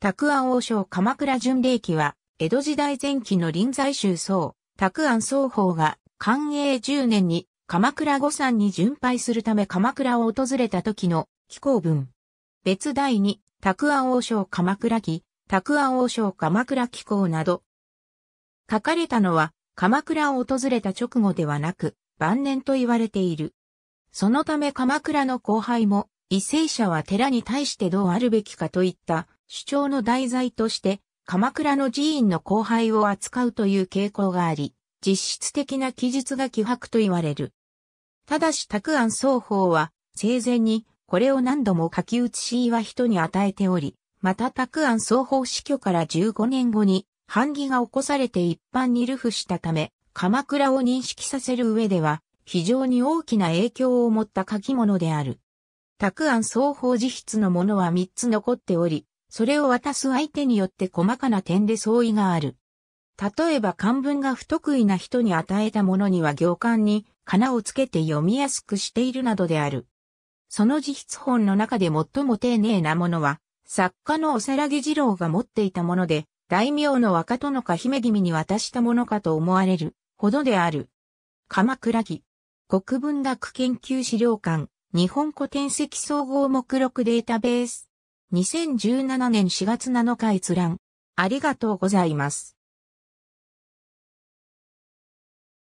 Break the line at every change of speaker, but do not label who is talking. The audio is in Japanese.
拓安王将鎌倉巡礼記は、江戸時代前期の臨済宗僧、
拓安双方が、寛永10年に、鎌倉御山に巡拝するため鎌倉を訪れた時の、紀行文。別第二、拓安王将鎌倉記、拓安王将鎌倉紀行など。書かれたのは、鎌倉を訪れた直後ではなく、晩年と言われている。そのため鎌倉の後輩も、異性者は寺に対してどうあるべきかといった主張の題材として、鎌倉の寺院の後輩を扱うという傾向があり、実質的な記述が希薄と言われる。ただし、拓庵双方は、生前に、これを何度も書き写しは人に与えており、また拓庵双方死去から15年後に、版木が起こされて一般に流布したため、鎌倉を認識させる上では、非常に大きな影響を持った書き物である。拓案双方自筆のものは3つ残っており、それを渡す相手によって細かな点で相違がある。例えば漢文が不得意な人に与えたものには行間に仮名をつけて読みやすくしているなどである。その自筆本の中で最も丁寧なものは、作家のおさらぎ二郎が持っていたもので、大名の若殿か姫君に渡したものかと思われるほどである。鎌倉記。国文学研究資料館、日本古典籍総合目録データベース。2017年4
月7日閲覧。ありがとうございます。